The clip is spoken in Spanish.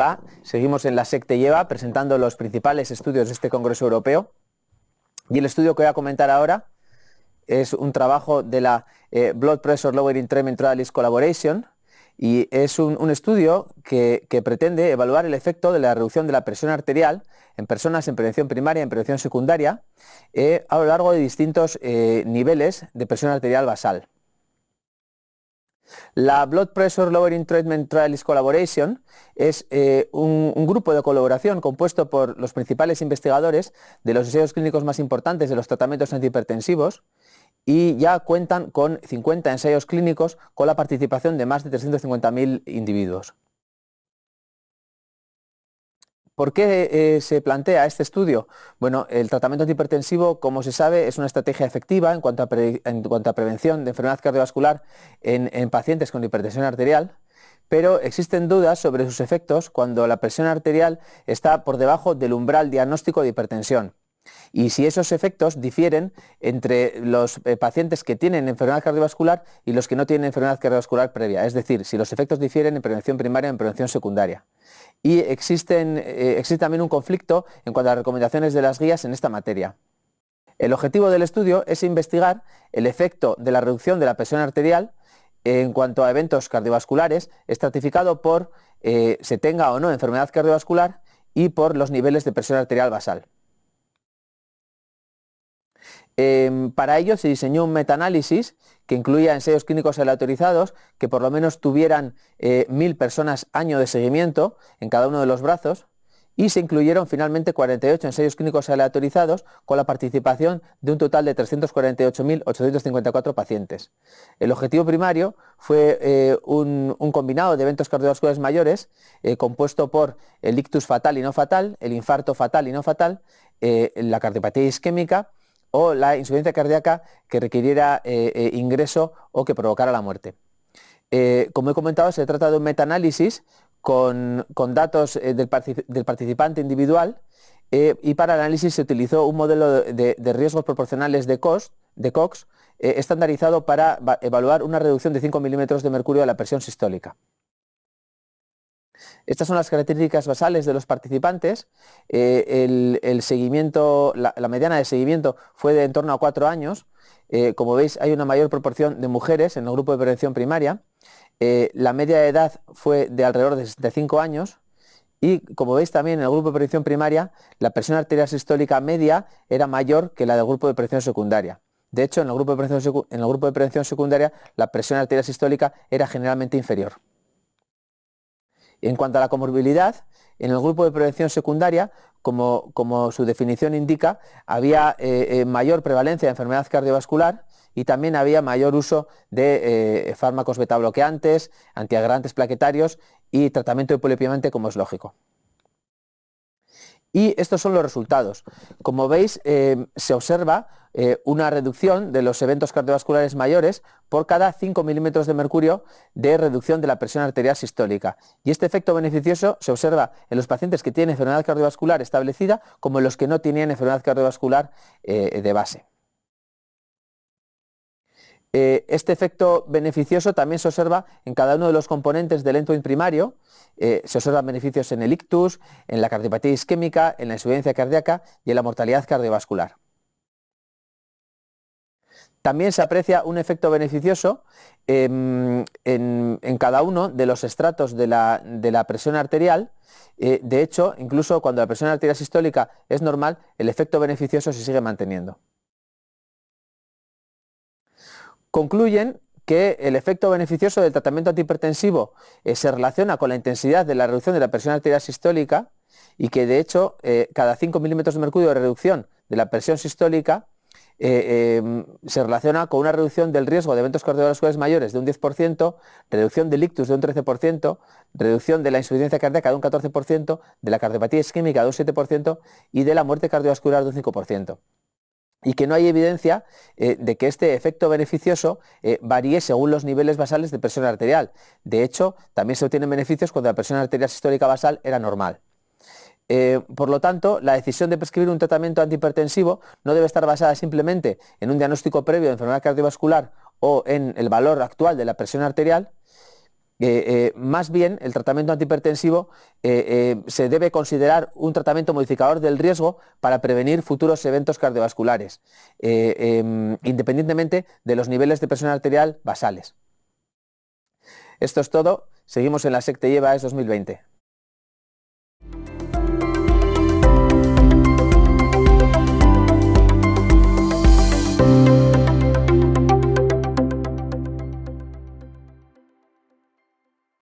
Hola, seguimos en la Secte Lleva presentando los principales estudios de este Congreso Europeo. Y el estudio que voy a comentar ahora es un trabajo de la eh, Blood Pressure Lowering Treatment Collaboration y es un, estudio que, pretende evaluar el efecto de la reducción de la presión arterial en personas en prevención primaria y en prevención secundaria eh, a lo largo de distintos eh, niveles de presión arterial basal. La Blood Pressure Lowering Treatment Trials Collaboration es eh, un, un, grupo de colaboración compuesto por los principales investigadores de los ensayos clínicos más importantes de los tratamientos antihipertensivos y ya cuentan con 50 ensayos clínicos con la participación de más de 350.000 individuos. ¿Por qué eh, se plantea este estudio? Bueno, el tratamiento antihipertensivo, como se sabe, es una estrategia efectiva en cuanto a, prevención de enfermedad cardiovascular en pacientes con hipertensión arterial, pero existen dudas sobre sus efectos cuando la presión arterial está por debajo del umbral diagnóstico de hipertensión y si esos efectos difieren entre los eh, pacientes que tienen enfermedad cardiovascular y los que no tienen enfermedad cardiovascular previa, es decir, si los efectos difieren en prevención primaria o en prevención secundaria. Y eh, existe también un conflicto en cuanto a las recomendaciones de las guías en esta materia. El objetivo del estudio es investigar el efecto de la reducción de la presión arterial en cuanto a eventos cardiovasculares, estratificado por eh, se tenga o no enfermedad cardiovascular y por los niveles de presión arterial basal. Em, para ello se diseñó un metaanálisis que incluía ensayos clínicos aleatorizados que por lo menos tuvieran eh, mil personas año de seguimiento en cada uno de los brazos y se incluyeron finalmente 48 ensayos clínicos aleatorizados con la participación de un total de 348.854 pacientes. El objetivo primario fue eh, un, combinado de eventos cardiovasculares mayores eh, compuesto por el ictus fatal y no fatal, el infarto fatal y no fatal, la cardiopatía isquémica, o la insuficiencia cardíaca que requiriera eh, eh, ingreso o que provocara la muerte. Eh, como he comentado, se trata de un metaanálisis con, con, datos del, participante individual y para el análisis se utilizó un modelo de, riesgos proporcionales de, Cox, de Cox estandarizado para evaluar una reducción de 5 milímetros de mercurio de la presión sistólica. Estas son las características basales de los participantes. Eh, la, mediana de seguimiento fue de en torno a cuatro años. Eh, como veis, hay una mayor proporción de mujeres en el grupo de prevención primaria. Eh, la media de edad fue de alrededor de 65 años. Y como veis también en el grupo de prevención primaria, la presión arterial sistólica media era mayor que la del grupo de prevención secundaria. De hecho, en el grupo de prevención, en el grupo de prevención secundaria, la presión arterial sistólica era generalmente inferior. En cuanto a la comorbilidad, en el grupo de prevención secundaria, como, su definición indica, había eh, eh, mayor prevalencia de enfermedad cardiovascular y también había mayor uso de eh, fármacos betabloqueantes, antiagrantes plaquetarios y tratamiento de polipiamente como es lógico. Y estos son los resultados. Como veis, eh, se observa eh, una reducción de los eventos cardiovasculares mayores por cada 5 milímetros de mercurio de reducción de la presión arterial sistólica. Y este efecto beneficioso se observa en los pacientes que tienen enfermedad cardiovascular establecida como en los que no tenían enfermedad cardiovascular eh, de base. Eh, este efecto beneficioso también se observa en cada uno de los componentes del endpoint primario. Eh, se observan beneficios en el ictus, en la cardiopatía isquémica, en la insuficiencia cardíaca y en la mortalidad cardiovascular. También se aprecia un efecto beneficioso em, en, cada uno de los estratos de la, presión arterial. Eh, de hecho, incluso cuando la presión arterial sistólica es normal, el efecto beneficioso se sigue manteniendo. Concluyen que el efecto beneficioso del tratamiento antihipertensivo eh, se relaciona con la intensidad de la reducción de la presión arterial sistólica y que de hecho eh, cada 5 milímetros de mercurio de reducción de la presión sistólica eh, em, se relaciona con una reducción del riesgo de eventos cardiovasculares mayores de un 10%, reducción del ictus de un 13%, reducción de la insuficiencia cardíaca de un 14%, de la cardiopatía isquémica de un 7% y de la muerte cardiovascular de un 5% y que no hay evidencia eh, de que este efecto beneficioso eh, varíe según los niveles basales de presión arterial. De hecho, también se obtienen beneficios cuando la presión arterial histórica basal era normal. Eh, por lo tanto, la decisión de prescribir un tratamiento antihipertensivo no debe estar basada simplemente en un diagnóstico previo de enfermedad cardiovascular o en el valor actual de la presión arterial, eh, eh, más bien, el tratamiento antihipertensivo eh, se debe considerar un tratamiento modificador del riesgo para prevenir futuros eventos cardiovasculares, em, independientemente de los niveles de presión arterial basales. Esto es todo. Seguimos en la SECTE es 2020.